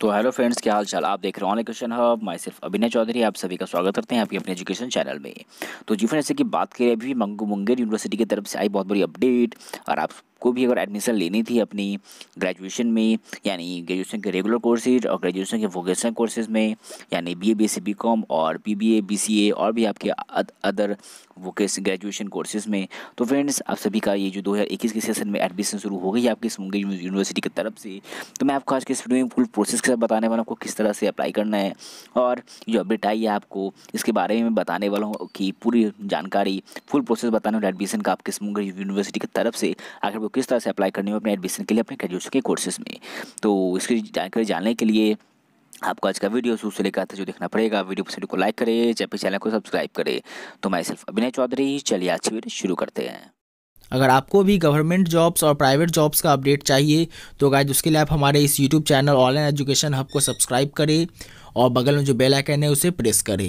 तो hello friends क्या हाल चाल आप देख रहे हो ऑनलाइन क्वेश्चन हब मैं सिर्फ अभिनय चौधरी आप सभी का स्वागत करते हैं आपके अपने एजुकेशन चैनल में तो जी फ्रेंड्स की बात करें अभी मंगू मुंगेर यूनिवर्सिटी की तरफ से आई बहुत बड़ी अपडेट और आप आपको भी अगर एडमिशन लेनी थी अपनी ग्रेजुएशन में यानी ग्रेजुएशन के रेगुलर कोर्सेज और ग्रेजुएशन के वोकेशनल कोर्सेज में यानी B A B C B com और B B A B C A और भी आपके अदर वोकेशन ग्रेजुएशन कोर्सेज में तो फ्रेंड्स आप सभी का ये जो दो हज़ार इक्कीस के सेशन में एडमिशन शुरू हो गई है आपकी मुंगेर यूनिवर्सिटी की तरफ से तो मैं आपको आज के इस वीडियो में फुल प्रोसेस के साथ बताने वाला हूँ आपको किस तरह से अप्लाई करना है और जो अपडेट आई है आपको इसके बारे में बताने वाला हूँ कि पूरी जानकारी फुल प्रोसेस बताने वाला एडमिशन का आपके मुंगेर यूनिवर्सिटी की तरफ से आखिर आपको किस तरह से अप्लाई करनी हो अपने एडमिशन के लिए अपने ग्रेजुएशन के कोर्सेज में तो इसकी जानकारी जानने के लिए आपको आज का वीडियो शुरू से लेकर था जो देखना पड़ेगा वीडियो पसंद तो को लाइक करें चाहे चैनल को सब्सक्राइब करें तो मैं सिर्फ अभिनय चौधरी चलिए आज की वीडियो शुरू करते हैं अगर आपको भी गवर्नमेंट जॉब्स और प्राइवेट जॉब्स का अपडेट चाहिए तो गाइज उसके लिए आप हमारे इस YouTube channel online education hub को सब्सक्राइब करें और बगल में जो बेल आइकन है उसे प्रेस करें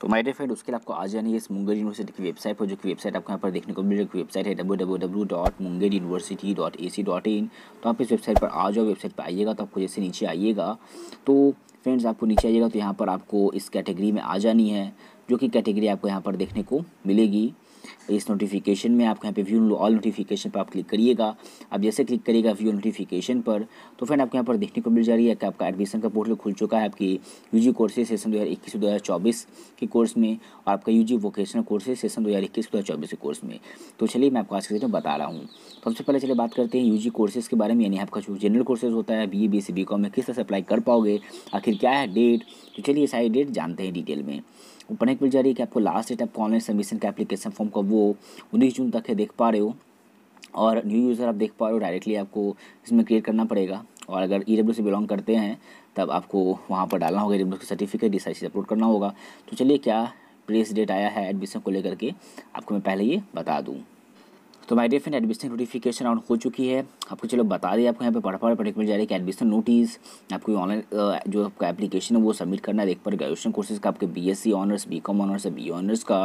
तो माय डियर फ्रेंड उसके लिए आपको आ जानी है इस मुंगेर यूनिवर्सिटी की वेबसाइट पर जो कि वेबसाइट आपको यहाँ पर देखने को मिल रही वेबसाइट है W W W dot Munger university dot A C dot in तो आप इस वेबसाइट पर आ जाओ वेबसाइट पर आइएगा तो आपको जैसे नीचे आइएगा तो फ्रेंड्स आपको नीचे आइएगा तो यहाँ पर आपको इस कैटेगरी में आ जानी है जो कि कैटेगरी आपको यहाँ पर देखने को मिलेगी इस नोटिफिकेशन में आपके यहाँ पे व्यू ऑल नोटिफिकेशन पर आप क्लिक करिएगा आप जैसे क्लिक करिएगा व्यू नोटिफिकेशन पर तो फ्रेंड आपको यहाँ पर देखने को मिल जा रही है कि आपका एडमिशन का पोर्टल खुल चुका है आपकी यू जी कोर्सेज सेशन दो हज़ार इक्कीस दो हज़ार चौबीस के कोर्स में और आपका U G vocational courses session दो हज़ार इक्कीस दो हज़ार चौबीस के कोर्स में तो चलिए मैं आपको आज के दिन बता रहा हूँ तो सबसे पहले चलिए बात करते हैं यू जी कोर्सेज़ के बारे में यानी आपका जो जनरल कोर्सेज होता है B A B C B com में किस तरह से अप्लाई कर पाओगे आखिर क्या है डेट तो चलिए सारी डेट जानते हैं डिटेल में ओपन एक मिल जा रही है कि आपको लास्ट डेट आपको ऑनलाइन सबमिशन का एप्लीकेशन फॉर्म का वो उन्नीस जून तक है देख पा रहे हो और न्यू यूज़र आप देख पा रहे हो डायरेक्टली आपको इसमें क्रिएट करना पड़ेगा और अगर ई से बिलोंग करते हैं तब आपको वहाँ पर डालना होगा ई का सर्टिफिकेट ये सारी अपलोड करना होगा तो चलिए क्या प्रेस डेट आया है एडमिशन को लेकर के आपको मैं पहले ये बता दूँ तो my dear friend admission notification on हो चुकी है आपको चलो बता दें आपको यहाँ पे पढ़ पढ़ पढ़ी मिल जा रही है कि एडमिशन नोटिस आपको ऑनलाइन जो आपका एप्लीकेशन है वो सबमिट करना है एक पर ग्रेजुएशन कोर्सेज का आपके बीएससी ऑनर्स बीकॉम ऑनर्स या बी ऑनर्स का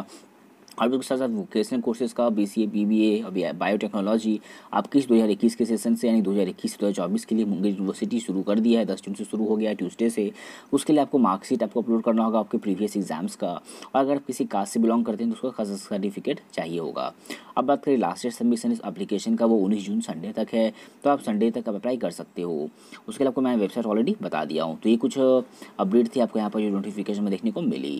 और उसके साथ साथ वोकेशनल कोर्सेज का B C A B B A अभी बायोटेक्नोलॉजी आप किस दो हज़ार इक्कीस के सेशन से यानी दो हज़ार इक्कीस दो हज़ार चौबीस के लिए मुंगेर यूनिवर्सिटी शुरू कर दिया है दस जून से शुरू हो गया है से उसके लिए आपको मार्कशीट आपको अपलोड करना होगा आपके प्रीवियस एग्जाम्स का और अगर आप किसी कास्ट से बिलोंग करते हैं तो उसका खास सर्टिफिकेट चाहिए होगा अब बात करें लास्ट ईयर सबमिशन इस एप्लीकेशन का वो उन्नीस जून संडे तक है तो आप संडे तक आप अप्लाई कर सकते हो उसके लिए आपको मैं वेबसाइट ऑलरेडी बता दिया हूँ तो ये कुछ अपडेट थी आपको यहाँ पर जो नोटिफिकेशन में देखने को मिली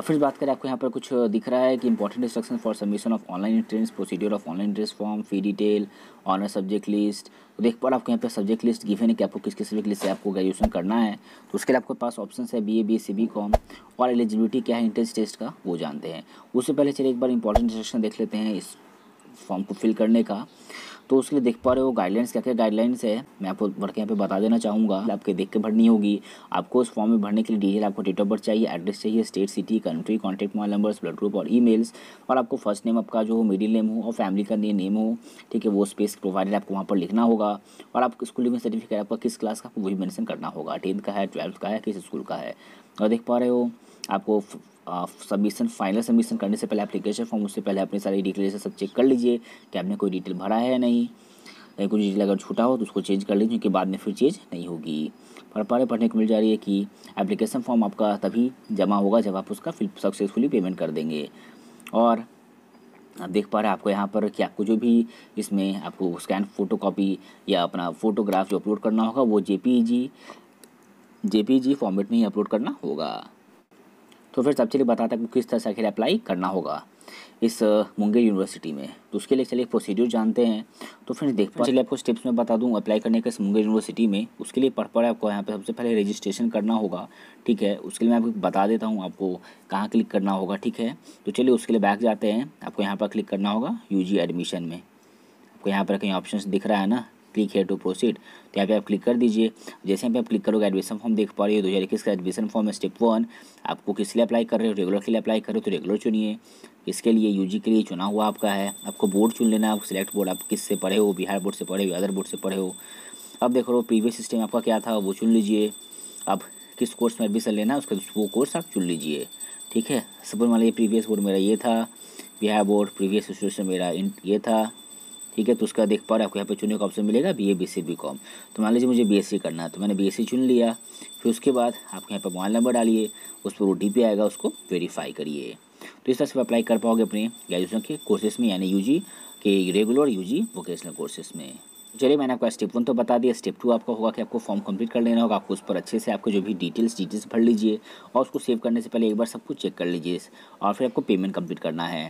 और फिर बात करें आपको यहाँ पर कुछ दिख रहा है कि important instruction for submission of online entrance procedure of online entrance form fee detail honour subject list तो देख पर आपको यहाँ पर सब्जेक्ट लिस्ट गिफे है कि आपको किस किस सब्जेक्ट लिस्ट से आपको ग्रेजुएशन करना है तो उसके लिए आपके पास ऑप्शन है B A B C B com और एलिजिबिलिटी क्या है इंट्रेंस टेस्ट का वो जानते हैं उससे पहले चलिए एक बार इंपॉर्टेंट इंस्ट्रक्शन देख लेते हैं इस फॉर्म को फिल करने का तो उसके लिए देख पा रहे हो गाइडलाइंस क्या क्या गाइडलाइंस है मैं आपको बढ़ के यहाँ पे बता देना चाहूँगा आपके देख के भरनी होगी आपको उस फॉर्म में भरने के लिए डिटेल आपको डेट ऑफ बर्थ चाहिए एड्रेस चाहिए state city country contact mobile number blood group और ई और आपको फर्स्ट नेम आपका जो हो मिडिल नेम हो और फैमिली का नेम हो ठीक है वो स्पेस प्रोवाइडेड आपको वहाँ पर लिखना होगा और आपको स्कूलिंग सर्टिफिकेट आपका किस क्लास का आपको वही मैंसन करना होगा टेंथ का है ट्वेल्थ का है किस स्कूल का है और देख पा रहे हो आपको सबमिशन फाइनल सबमिशन करने से पहले एप्लीकेशन फॉर्म उससे पहले अपनी सारी डिटेल सब चेक कर लीजिए कि आपने कोई डिटेल भरा है या नहीं कुछ डिटेल अगर छूटा हो तो उसको चेंज कर लीजिए क्योंकि बाद में फिर चेंज नहीं होगी पर पढ़े पढ़ने को मिल जा रही है कि एप्लीकेशन फॉर्म आपका तभी जमा होगा जब आप उसका फिर सक्सेसफुली पेमेंट कर देंगे और आप देख पा रहे हैं आपको यहाँ पर कि आपको जो भी इसमें आपको स्कैन फोटो कॉपी या अपना फोटोग्राफ जो अपलोड करना होगा वो J P G J P G format में ही अपलोड करना होगा तो फिर सबसे लिए बताता है आपको किस तरह से आखिर अप्लाई करना होगा इस मुंगेर यूनिवर्सिटी में तो उसके लिए चलिए प्रोसीड्यूर जानते हैं तो फ्रेंड्स देख पा चलिए आपको स्टेप्स में बता दूँ अप्लाई करने का इस मुंगेर यूनिवर्सिटी में उसके लिए पढ़ पड़ा आपको यहाँ पे सबसे पहले रजिस्ट्रेशन करना होगा ठीक है उसके लिए मैं आपको बता देता हूँ आपको कहाँ क्लिक करना होगा ठीक है तो चलिए उसके लिए बैक जाते हैं आपको यहाँ पर क्लिक करना होगा यू एडमिशन में आपको यहाँ पर कहीं ऑप्शन दिख रहा है ना क्लिक है टू प्रोसीड तो यहाँ पे आप क्लिक कर दीजिए जैसे यहाँ पे आप क्लिक करोगे एडमिशन फॉर्म देख पा रहे हो दो हज़ार इक्कीस का एडमिशन फॉर्म है स्टेप वन आपको किस लिए अप्लाई कर रहे हो रेगुलर के लिए अप्लाई कर रहे हो तो रेगुलर चुनिए इसके लिए जी के लिए चुना हुआ आपका है आपको बोर्ड चुन लेना है सिलेक्ट बोर्ड आप किस से पढ़े हो बिहार बोर्ड से पढ़े हो अदर बोर्ड से पढ़े हो अब देख रहे हो प्रीवियस सिस्टम आपका क्या था वो चुन लीजिए आप किस कोर्स में एडमिशन लेना है उसका वो कोर्स आप चुन लीजिए ठीक है सपोज मान लीजिए प्रीवियस बोर्ड मेरा ये था बिहार बोर्ड प्रीवियस इंस्टीट्यूशन मेरा ये था ठीक है तो उसका देख पा रहे आपको यहाँ पे चुनने का ऑप्शन मिलेगा B A B C B com तो मान लीजिए मुझे बी एस सी करना है तो मैंने बी एस सी चुन लिया फिर उसके बाद आपको यहाँ पर मोबाइल नंबर डालिए उस पर ओ टी पी आएगा उसको वेरीफाई करिए तो इस तरह से अप्लाई कर पाओगे अपने ग्रेजुएशन के कोर्सेस में यानी यू जी के regular U G vocational courses में चलिए मैंने आपका स्टेप वन तो बता दिया स्टेप टू आपका होगा कि आपको फॉर्म कंप्लीट कर लेना होगा आपको उस पर अच्छे से आपको जो भी डिटेल्स डिटेल्स भर लीजिए और उसको सेव करने से पहले एक बार सब कुछ चेक कर लीजिए और फिर आपको पेमेंट कंप्लीट करना है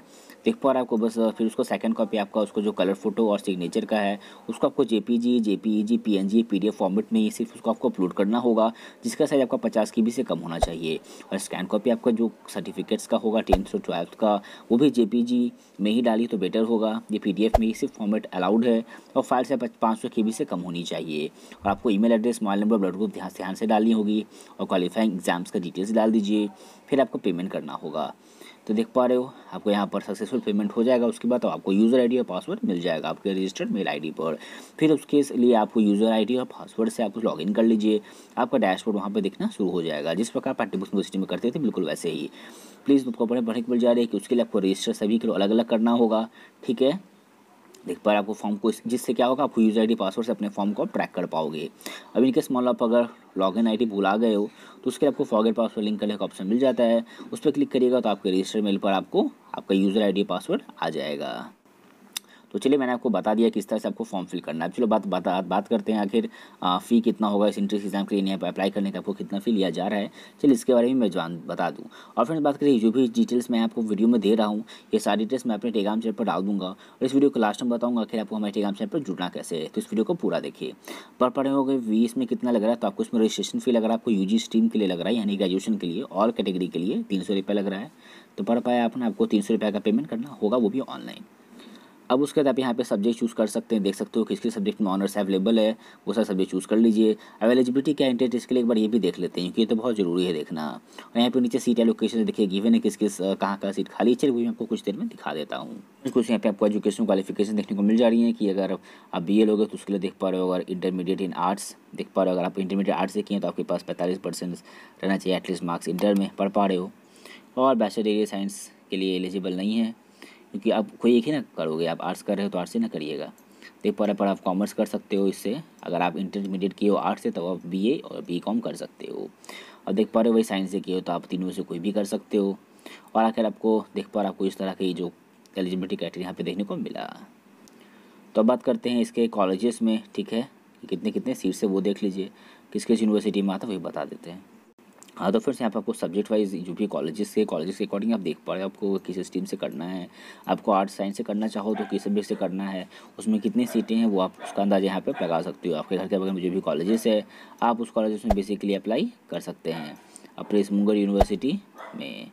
पिक पर आपको बस फिर उसको सेकंड कॉपी आपका उसको जो कलर फोटो और सिग्नेचर का है उसको आपको J P G J P G P N G P D F format में ही सिर्फ उसको आपको अपलोड करना होगा जिसका साइज आपका पचास के बी से कम होना चाहिए और स्कैन कॉपी आपका जो सर्टिफिकेट्स का होगा टेंथ और ट्वेल्थ का वो भी जे पी जी में ही डाली तो बेटर होगा ये पी डी एफ में ही सिर्फ फॉर्मेट अलाउड है और फाइल से पाँच सौ के बी से कम होनी चाहिए और आपको email address mobile number blood group ध्यान ध्यान से डालनी होगी और क्वालिफाइंग एग्जाम्स का डिटेल्स डाल दीजिए फिर आपको पेमेंट करना होगा तो देख पा रहे हो आपको यहाँ पर सक्सेसफुल पेमेंट हो जाएगा उसके बाद तो आपको यूज़र आईडी और पासवर्ड मिल जाएगा आपके रजिस्टर्ड मेल आईडी पर फिर उसके लिए आपको यूज़र आईडी और पासवर्ड से आप लॉगिन कर लीजिए आपका डैशबोर्ड वहाँ पर दिखना शुरू हो जाएगा जिस प्रकार पाठ्य यूनिवर्सिटी में करते थे बिल्कुल वैसे ही प्लीज़ आपको पढ़ने बढ़ने के मिल जा रही है कि उसके लिए आपको रजिस्टर सभी के लिए अलग अलग करना होगा ठीक है देख पा रहे आपको फॉर्म को जिससे क्या होगा आपको यूज़र आईडी पासवर्ड से अपने फॉर्म को आप ट्रैक कर पाओगे अब इनके स्मॉल आप अगर लॉगिन आईडी भुला गए हो तो उसके लिए आपको फॉरगेट पासवर्ड लिंक करने का ऑप्शन मिल जाता है उस पर क्लिक करिएगा तो आपके रजिस्टर मेल पर आपको आपका यूज़र डी पासवर्ड आ जाएगा तो चलिए मैंने आपको बता दिया किस तरह से आपको फॉर्म फिल करना है चलो बात बता बात करते हैं आखिर फ़ी कितना होगा इस इंट्रेंस एग्जाम के लिए यहाँ पर अप्लाई करने का आपको कितना फ़ी लिया जा रहा है चलिए इसके बारे में मैं जान बता दूँ और फ्रेंड्स बात करिए जो भी डिटेल्स मैं आपको वीडियो में दे रहा हूँ ये सारी डिटेल्स मैं अपने टेग्राम चैनल पर डाल दूँगा और इस वीडियो को लास्ट में बताऊँगा आखिर आपको हमारे टेगाम चैनल पर जुड़ना कैसे है तो इस वीडियो को पूरा देखिए पर पढ़े हो गए वी इसमें कितना लग रहा है तो आपको इसमें रजिस्ट्रेशन फ़ी लग रहा है आपको यू स्ट्रीम के लिए लग रहा है यानी ग्रेजुएशन के लिए ऑल कैटेगरी के लिए तीन सौ लग रहा है तो पढ़ पाया आपने आपको तीन सौ रुपये का पेमेंट करना होगा वो भी ऑनलाइन अब उसके बाद आप यहाँ पे सब्जेक्ट चूज़ कर सकते हैं देख सकते हो किस सब्जेक्ट में ऑनर्स अवेलेबल है वो सारा सब्जेक्ट चूज़ कर लीजिए अवेलेबिलिटी क्या इंटरेस्ट इसके लिए एक बार ये भी देख लेते हैं क्योंकि ये तो बहुत ज़रूरी है देखना और यहाँ पे नीचे सीट एलोकेशन देखिए गिवन है किस किस कहाँ कहाँ सीट खाली चल वही वो आपको कुछ देर में दिखा देता हूँ कुछ यहाँ पे आपको एजुकेशन क्वालिफिकेशन देखने को मिल जा रही है कि अगर आप बी ए लोगे तो उसके लिए देख पा रहे हो अगर इंटरमीडिएट इन आर्ट्स देख पा रहे हो अगर आप इंटरमीडिएट आर्ट्स से किए तो आपके पास पैंतालीस परसेंट रहना चाहिए एटलीस्ट मार्क्स इंटर में पढ़ पा रहे हो और बैचलर डिग्री साइंस के लिए एलिजिबल नहीं है क्योंकि आप कोई एक ही ना करोगे आप आर्ट्स कर रहे हो तो आर्ट्स ही ना करिएगा तो एक पर, पर आप कॉमर्स कर सकते हो इससे अगर आप इंटरमीडिएट किए हो आर्ट्स से तो आप बी और बी कर सकते हो और देख पा रहे हो वही साइंस से किए हो तो आप तीनों से कोई भी कर सकते हो और आखिर आपको देख पा रहे आपको इस तरह की जो एलिजिबिलिटी क्राइटेरिया यहाँ पे देखने को मिला तो अब बात करते हैं इसके कॉलेजेस में ठीक है कितने कितने सीट से वो देख लीजिए किस किस यूनिवर्सिटी में आता है वही बता देते हैं हाँ तो फिर से यहाँ पर आपको सब्जेक्ट वाइज जो भी कॉलेजेस के कॉलेजेस के अकॉर्डिंग आप देख पा रहे हो आपको किस स्ट्रीम से करना है आपको आर्ट्स साइंस से करना चाहो तो किस सब्जेक्ट से करना है उसमें कितनी सीटें हैं वो आप उसका अंदाजा यहाँ पर लगा सकते हो आपके घर के बगल में जो भी कॉलेजेस है आप उस कॉलेज में बेसिकली अप्लाई कर सकते हैं अपरेश मुंगर यूनिवर्सिटी में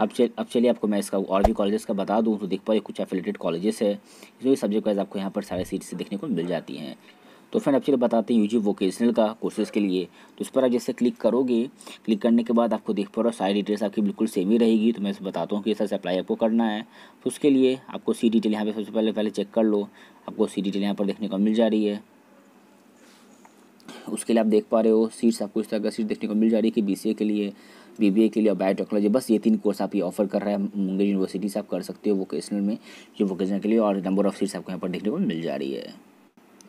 अब चल अब चलिए आपको मैं इसका और भी कॉलेजेस का बता दूँ तो देख पाए कुछ एफिलेटेड कॉलेजेस है जो सब्जेक्ट वाइज आपको यहाँ पर सारे सीट्स देखने को मिल जाती हैं तो फ्रेंड आप चलिए बताते हैं यूजी वोकेशनल का कोर्सेज के लिए तो इस पर आप जैसे क्लिक करोगे क्लिक करने के बाद आपको देख पा रहे हो सारी डिटेल्स आपकी बिल्कुल सेम ही रहेगी तो मैं बताता हूँ कि इस से अप्लाई आपको करना है तो उसके लिए आपको सी डिटेल यहाँ पर सबसे पहले पहले चेक कर लो आपको सी डिटेल यहाँ पर देखने को मिल जा रही है उसके लिए आप देख पा रहे हो सीट्स आपको इस तरह का सीट देखने को मिल जा रही है कि बी के लिए बी के लिए और बायोटेक्नोलॉजी बस ये तीन कोर्स आप ये ऑफर कर रहा है मुंगेर यूनिवर्सिटी से आप कर सकते हो वोकेशनल में जो वोकेशनल के लिए और नंबर ऑफ़ सीट्स आपको यहाँ पर देखने को मिल जा रही है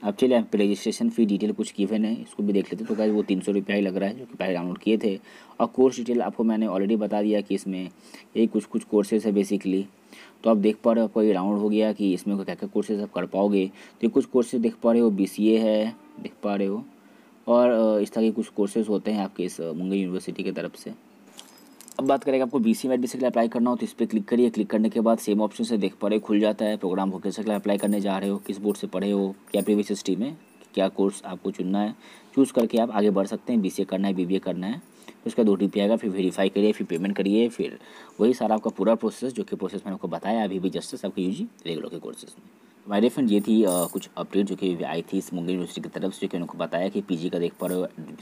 अब चलिए यहाँ पे रजिस्ट्रेशन फ़ी डिटेल कुछ गिवन है इसको भी देख लेते तो क्या वो तीन सौ रुपया ही लग रहा है जो कि पहले डाउनलोड किए थे और कोर्स डिटेल आपको मैंने ऑलरेडी बता दिया कि इसमें ये कुछ कुछ कोर्सेज है बेसिकली तो आप देख पा रहे हो आपका ये डाउनलोड हो गया कि इसमें क्या क्या कोर्सेज आप कर पाओगे तो ये कुछ कोर्सेज देख पा रहे हो बी है देख पा रहे हो और इस तरह के कुछ कोर्सेज होते हैं आपके इस मुंगेर यूनिवर्सिटी की तरफ से अब बात करेंगे आपको B C mate basically apply करना हो तो इस पर क्लिक करिए क्लिक करने के बाद सेम ऑप्शन से देख पा रहे खुल जाता है प्रोग्राम को कैसे अप्लाई करने जा रहे हो किस बोर्ड से पढ़े हो क्या प्रीवियस हिस्ट्री में क्या कोर्स आपको चुनना है चूज़ करके आप आगे बढ़ सकते हैं बी करना है बी करना है फिर उसका दो टी आएगा फिर वेरीफाई करिए फिर पेमेंट करिए फिर वही सारा आपका पूरा प्रोसेस जो कि प्रोसेस मैंने आपको बताया अभी भी जस्टिस आपके यू जी रेगुलर के कोर्सेज में हमारे फ्रेंड ये थी आ, कुछ अपडेट जो कि आई थी इस मुंगेर यूनिवर्सिटी की तरफ से जो कि उनको बताया कि पीजी का देख पर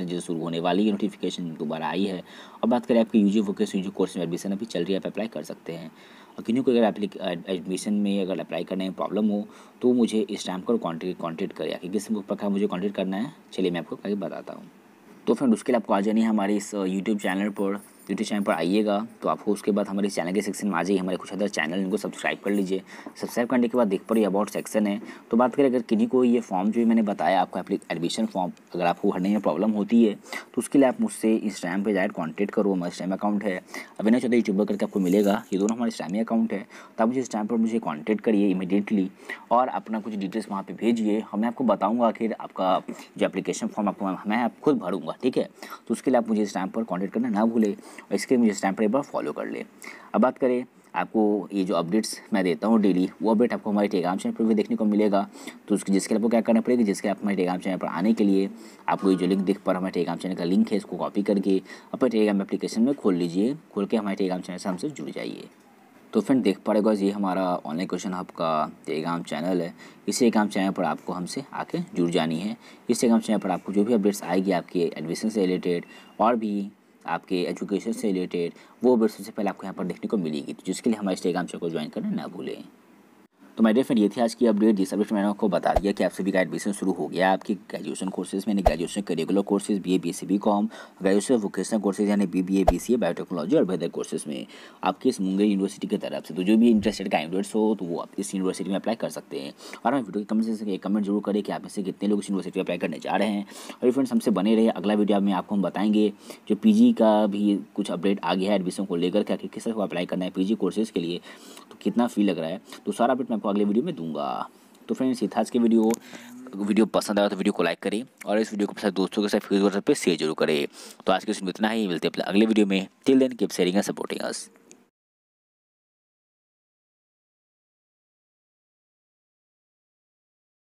जो शुरू होने वाली है नोटिफिकेशन दोबारा आई है और बात करें आपके यूजी वोकेस यूजी कोर्स में एडमिशन अभी चल रही है आप अप्लाई कर सकते हैं और किन्हीं को अगर एडमिशन में अगर अप्लाई करने में प्रॉब्लम हो तो मुझे इस टाइम पर कॉन्टेक्ट कॉन्टेक्ट करें कि किस प्रकार मुझे कॉन्टेक्ट करना है चलिए मैं आपको बताता हूँ तो फ्रेंड उसके लिए आपको आ जानी है हमारे इस यूट्यूब चैनल पर यूट्यूब चैनल पर आइएगा तो आपको उसके बाद हमारे चैनल के सेक्शन में आ जाइए हमारे कुछ अदर चैनल इनको सब्सक्राइब कर लीजिए सब्सक्राइब करने के बाद देख पर अबाउट सेक्शन है तो बात करें अगर किन्हीं को ये फॉर्म जो मैंने बताया आपको एडमिशन फॉर्म अगर आपको भरने में प्रॉब्लम होती है तो उसके लिए आप मुझसे इंस्टाग्राम पर जाकर कॉन्टेक्ट करो हमारा स्टैम अकाउंट है अभिनय चौधरी यूट्यूबर करके आपको मिलेगा ये दोनों हमारे इंस्टाग्रामी अकाउंट है तो आप मुझे स्टैम पर मुझे कॉन्टैक्ट करिए इमीडिएटली और अपना कुछ डिटेल्स वहाँ पर भेजिए मैं आपको बताऊँगा आखिर आपका जो एप्लीकेशन फॉर्म आपको मैं खुद भरूँगा ठीक है तो उसके लिए आप मुझे इस टाइम पर कॉन्टैक्ट करना ना भूलें और इसके मुझे इस टाइम पर एक बार फॉलो कर ले अब बात करें आपको ये जो अपडेट्स मैं देता हूँ डेली वो अपडेट आपको हमारे टेलीग्राम चैनल पर भी देखने को मिलेगा तो उसके जिसके लिए आपको क्या करना पड़ेगा जिसके आप हमारे टेलीग्राम चैनल पर आने के लिए आपको ये जो लिंक दिख पर हमारे टेलीग्राम चैनल का लिंक है इसको कॉपी करके अपने टेलीग्राम एप्लीकेशन में खोल लीजिए खोल के हमारे टेलीग्राम चैनल से हमसे जुड़ जाइए तो फ्रेंड देख पाएगा ये हमारा ऑनलाइन क्वेश्चन हब का टेलीग्राम चैनल है इस टेलीग्राम चैनल पर आपको हमसे आके जुड़ जानी है इस टेलीग्राम चैनल पर आपको जो भी अपडेट्स आएगी आपके एडमिशन से रिलेटेड और भी आपके एजुकेशन से रिलेटेड वो वेबसाइट से पहले आपको यहाँ पर देखने को मिलेगी तो जिसके लिए हमारे इंस्टाग्राम चैनल को ज्वाइन करना ना भूलें तो माय डियर फ्रेंड ये थी आज की अपडेट जिस सब्जेक्ट मैंने आपको बता दिया कि आपसे भी का एडमिशन शुरू हो गया आपकी ग्रेजुएशन कोर्सेज मैंने ग्रेजुएशन के regular courses B A B C B com graduation vocational courses यानी B B A B C A biotechnology और बेदर कोर्सेज में आपके इस मुंगेर यूनिवर्सिटी की तरफ से तो जो भी इंटरेस्टेड कैंडिडेट्स हो तो वो आप इस यूनिवर्सिटी में अप्लाई कर सकते हैं और हमें वीडियो के कमेंट से कमेंट जरूर करें कि आप में से कितने लोग इस यूनिवर्सिटी में अप्लाई करने जा रहे हैं और फ्रेंड्स हमसे बने रहे अगला वीडियो में आपको हम बताएंगे जो पी का भी कुछ अपडेट आ गया है एडमिशन को लेकर के किस तरह को अप्लाई करना है पी कोर्सेज के लिए तो कितना फ़ी लग रहा है तो सारा अपडेट मैं आपको अगले वीडियो में दूंगा तो फ्रेंड्स ये था आज के वीडियो वीडियो पसंद आया तो वीडियो को लाइक करें और इस वीडियो को अपने दोस्तों के साथ फेसबुक पर शेयर जरूर करें तो आज के इस इतना ही मिलते हैं अपने अगले वीडियो में till then keep sharing and supporting us